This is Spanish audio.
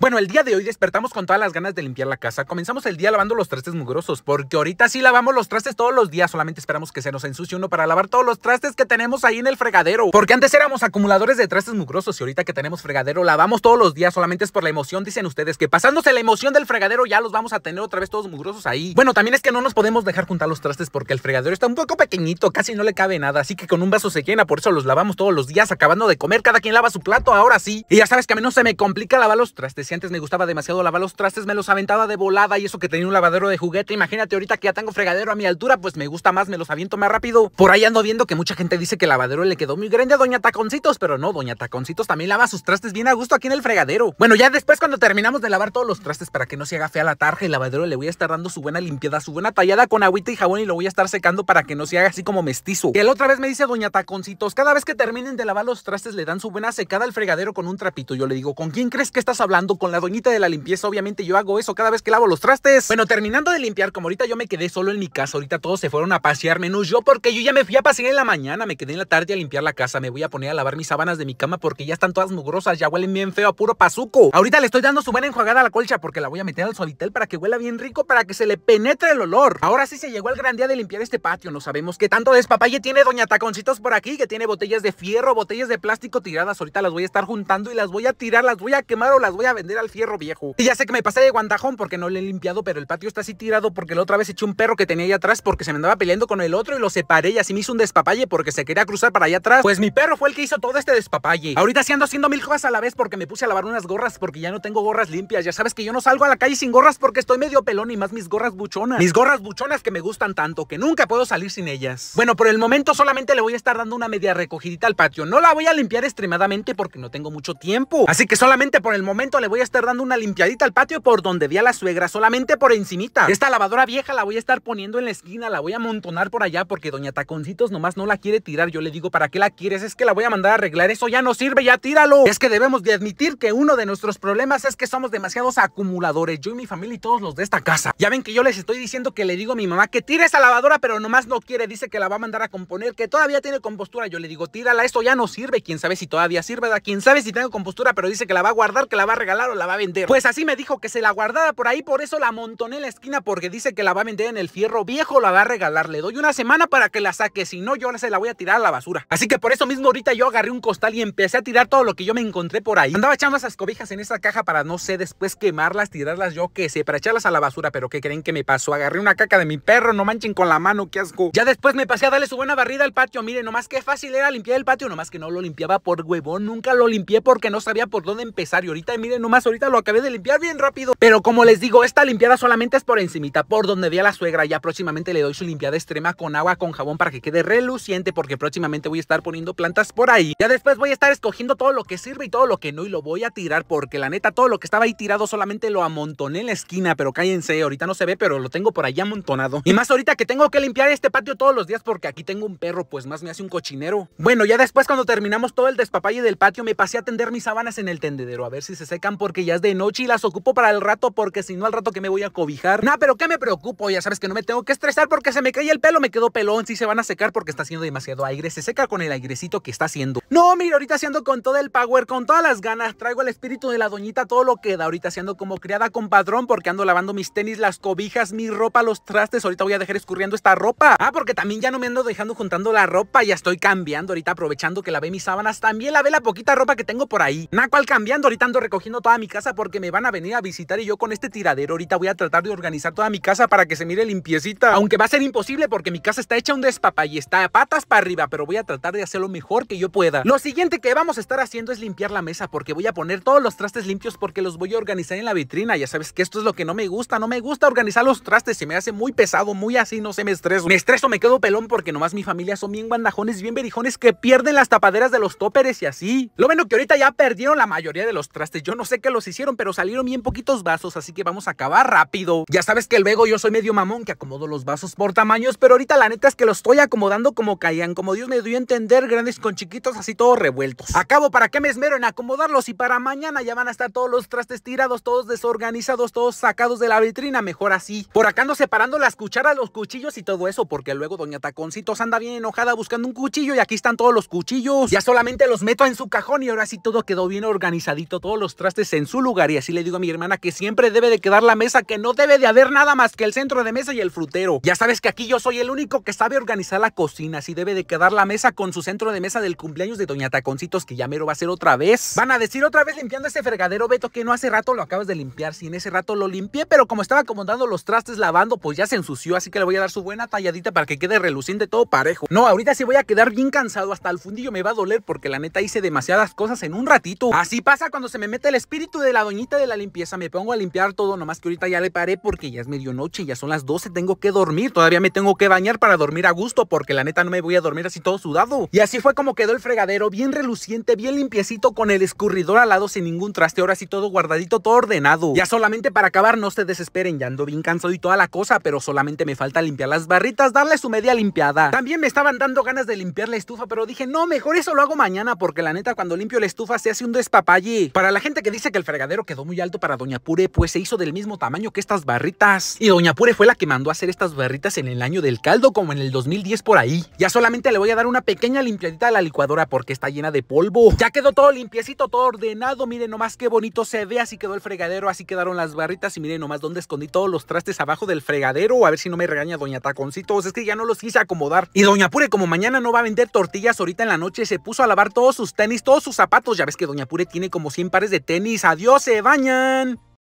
Bueno, el día de hoy despertamos con todas las ganas de limpiar la casa. Comenzamos el día lavando los trastes mugrosos, porque ahorita sí lavamos los trastes todos los días. Solamente esperamos que se nos ensucie uno para lavar todos los trastes que tenemos ahí en el fregadero. Porque antes éramos acumuladores de trastes mugrosos y ahorita que tenemos fregadero lavamos todos los días. Solamente es por la emoción, dicen ustedes, que pasándose la emoción del fregadero ya los vamos a tener otra vez todos mugrosos ahí. Bueno, también es que no nos podemos dejar juntar los trastes porque el fregadero está un poco pequeñito, casi no le cabe nada. Así que con un vaso se llena, por eso los lavamos todos los días. Acabando de comer, cada quien lava su plato, ahora sí. Y ya sabes que a mí no se me complica lavar los trastes antes me gustaba demasiado lavar los trastes, me los aventaba de volada y eso que tenía un lavadero de juguete. Imagínate ahorita que ya tengo fregadero a mi altura, pues me gusta más, me los aviento más rápido. Por ahí ando viendo que mucha gente dice que el lavadero le quedó muy grande a Doña Taconcitos, pero no, Doña Taconcitos también lava sus trastes bien a gusto aquí en el fregadero. Bueno, ya después cuando terminamos de lavar todos los trastes para que no se haga fea la tarja, el lavadero le voy a estar dando su buena limpieza, su buena tallada con agüita y jabón y lo voy a estar secando para que no se haga así como mestizo. Y la otra vez me dice Doña Taconcitos, cada vez que terminen de lavar los trastes le dan su buena secada al fregadero con un trapito. Yo le digo, ¿con quién crees que estás hablando? con la doñita de la limpieza, obviamente yo hago eso cada vez que lavo los trastes. Bueno, terminando de limpiar, como ahorita yo me quedé solo en mi casa, ahorita todos se fueron a pasear, menos yo, porque yo ya me fui a pasear en la mañana, me quedé en la tarde a limpiar la casa, me voy a poner a lavar mis sábanas de mi cama porque ya están todas mugrosas, ya huelen bien feo a puro pasuco Ahorita le estoy dando su buena enjuagada a la colcha porque la voy a meter al suavitel para que huela bien rico, para que se le penetre el olor. Ahora sí se llegó el gran día de limpiar este patio, no sabemos qué tanto despapalle tiene doña Taconcitos por aquí, que tiene botellas de fierro, botellas de plástico tiradas, ahorita las voy a estar juntando y las voy a tirar, las voy a quemar o las voy a vender al fierro viejo. Y ya sé que me pasé de guandajón porque no le he limpiado, pero el patio está así tirado porque la otra vez eché un perro que tenía ahí atrás porque se me andaba peleando con el otro y lo separé y así me hizo un despapalle porque se quería cruzar para allá atrás. Pues mi perro fue el que hizo todo este despapalle. Ahorita sí ando haciendo mil cosas a la vez porque me puse a lavar unas gorras porque ya no tengo gorras limpias. Ya sabes que yo no salgo a la calle sin gorras porque estoy medio pelón y más mis gorras buchonas. Mis gorras buchonas que me gustan tanto que nunca puedo salir sin ellas. Bueno, por el momento solamente le voy a estar dando una media recogidita al patio. No la voy a limpiar extremadamente porque no tengo mucho tiempo. Así que solamente por el momento le voy estar dando una limpiadita al patio por donde vi a la suegra, solamente por encimita. Esta lavadora vieja la voy a estar poniendo en la esquina, la voy a amontonar por allá porque doña Taconcitos nomás no la quiere tirar. Yo le digo, ¿para qué la quieres? Es que la voy a mandar a arreglar, eso ya no sirve, ya tíralo. Es que debemos de admitir que uno de nuestros problemas es que somos demasiados acumuladores, yo y mi familia y todos los de esta casa. Ya ven que yo les estoy diciendo que le digo a mi mamá que tire esa lavadora, pero nomás no quiere, dice que la va a mandar a componer, que todavía tiene compostura. Yo le digo, tírala, esto ya no sirve, quién sabe si todavía sirve, ¿verdad? Quién sabe si tengo compostura, pero dice que la va a guardar, que la va a regalar la va a vender. Pues así me dijo que se la guardaba por ahí, por eso la montoné en la esquina porque dice que la va a vender en el fierro viejo, la va a regalar. Le doy una semana para que la saque, si no yo se la voy a tirar a la basura. Así que por eso mismo ahorita yo agarré un costal y empecé a tirar todo lo que yo me encontré por ahí. Andaba echando esas cobijas en esa caja para no sé, después quemarlas, tirarlas yo que sé, para echarlas a la basura, pero ¿qué creen que me pasó? Agarré una caca de mi perro, no manchen con la mano, qué asco. Ya después me pasé a darle su buena barrida al patio, miren, nomás qué fácil era limpiar el patio, nomás que no lo limpiaba por huevón, nunca lo limpié porque no sabía por dónde empezar y ahorita miren, más, ahorita lo acabé de limpiar bien rápido. Pero como les digo, esta limpiada solamente es por encimita, por donde vea la suegra. Ya próximamente le doy su limpiada extrema con agua, con jabón para que quede reluciente porque próximamente voy a estar poniendo plantas por ahí. Ya después voy a estar escogiendo todo lo que sirve y todo lo que no y lo voy a tirar porque la neta todo lo que estaba ahí tirado solamente lo amontoné en la esquina. Pero cállense, ahorita no se ve, pero lo tengo por ahí amontonado. Y más ahorita que tengo que limpiar este patio todos los días porque aquí tengo un perro, pues más me hace un cochinero. Bueno, ya después cuando terminamos todo el despapalle del patio me pasé a tender mis sábanas en el tendedero a ver si se secan porque ya es de noche y las ocupo para el rato porque si no al rato que me voy a cobijar. Nah, pero ¿qué me preocupo? Ya sabes que no me tengo que estresar porque se me cae el pelo, me quedo pelón, sí se van a secar porque está haciendo demasiado aire, se seca con el airecito que está haciendo. No, mira, ahorita haciendo con todo el power, con todas las ganas, traigo el espíritu de la doñita todo lo queda da, ahorita haciendo como criada con padrón porque ando lavando mis tenis, las cobijas, mi ropa, los trastes, ahorita voy a dejar escurriendo esta ropa. Ah, porque también ya no me ando dejando juntando la ropa, ya estoy cambiando ahorita aprovechando que lavé mis sábanas, también lavé la poquita ropa que tengo por ahí. Nah, cual cambiando, ahorita ando recogiendo toda a mi casa porque me van a venir a visitar y yo con este tiradero ahorita voy a tratar de organizar toda mi casa para que se mire limpiecita. Aunque va a ser imposible porque mi casa está hecha un despapa y está a patas para arriba, pero voy a tratar de hacer lo mejor que yo pueda. Lo siguiente que vamos a estar haciendo es limpiar la mesa porque voy a poner todos los trastes limpios porque los voy a organizar en la vitrina. Ya sabes que esto es lo que no me gusta, no me gusta organizar los trastes, se me hace muy pesado, muy así, no sé, me estreso. Me estreso, me quedo pelón porque nomás mi familia son bien guandajones, bien verijones que pierden las tapaderas de los tóperes y así. Lo bueno que ahorita ya perdieron la mayoría de los trastes, yo no sé que los hicieron, pero salieron bien poquitos vasos, así que vamos a acabar rápido. Ya sabes que luego yo soy medio mamón que acomodo los vasos por tamaños, pero ahorita la neta es que los estoy acomodando como caían, como Dios me dio a entender, grandes con chiquitos, así todos revueltos. Acabo, ¿para qué me esmero en acomodarlos? Y para mañana ya van a estar todos los trastes tirados, todos desorganizados, todos sacados de la vitrina, mejor así. Por acá ando separando las cucharas, los cuchillos y todo eso, porque luego Doña Taconcitos anda bien enojada buscando un cuchillo y aquí están todos los cuchillos. Ya solamente los meto en su cajón y ahora sí todo quedó bien organizadito, todos los trastes pues, en su lugar y así le digo a mi hermana que siempre debe de quedar la mesa, que no debe de haber nada más que el centro de mesa y el frutero. Ya sabes que aquí yo soy el único que sabe organizar la cocina, así debe de quedar la mesa con su centro de mesa del cumpleaños de Doña Taconcitos, que ya mero va a ser otra vez. Van a decir otra vez limpiando ese fregadero, Beto, que no hace rato lo acabas de limpiar. Si en ese rato lo limpié, pero como estaba acomodando los trastes lavando, pues ya se ensució, así que le voy a dar su buena talladita para que quede reluciente todo parejo. No, ahorita sí voy a quedar bien cansado, hasta el fundillo me va a doler porque la neta hice demasiadas cosas en un ratito. Así pasa cuando se me mete el espíritu de la doñita de la limpieza, me pongo a limpiar todo, nomás que ahorita ya le paré porque ya es medianoche, ya son las 12, tengo que dormir, todavía me tengo que bañar para dormir a gusto porque la neta no me voy a dormir así todo sudado. Y así fue como quedó el fregadero, bien reluciente, bien limpiecito, con el escurridor al lado sin ningún traste, ahora sí todo guardadito, todo ordenado. Ya solamente para acabar, no se desesperen, ya ando bien cansado y toda la cosa, pero solamente me falta limpiar las barritas, darle su media limpiada. También me estaban dando ganas de limpiar la estufa, pero dije, no, mejor eso lo hago mañana porque la neta cuando limpio la estufa se hace un despapalle. Para la gente que dice que el fregadero quedó muy alto para Doña Pure, pues se hizo del mismo tamaño que estas barritas. Y Doña Pure fue la que mandó a hacer estas barritas en el año del caldo, como en el 2010 por ahí. Ya solamente le voy a dar una pequeña limpiadita a la licuadora porque está llena de polvo. Ya quedó todo limpiecito, todo ordenado. Miren nomás qué bonito se ve, así quedó el fregadero, así quedaron las barritas. Y miren nomás dónde escondí todos los trastes abajo del fregadero. A ver si no me regaña Doña Taconcitos, es que ya no los quise acomodar. Y Doña Pure, como mañana no va a vender tortillas ahorita en la noche, se puso a lavar todos sus tenis, todos sus zapatos. Ya ves que Doña Pure tiene como 100 pares de tenis ¡Adiós, se bañan.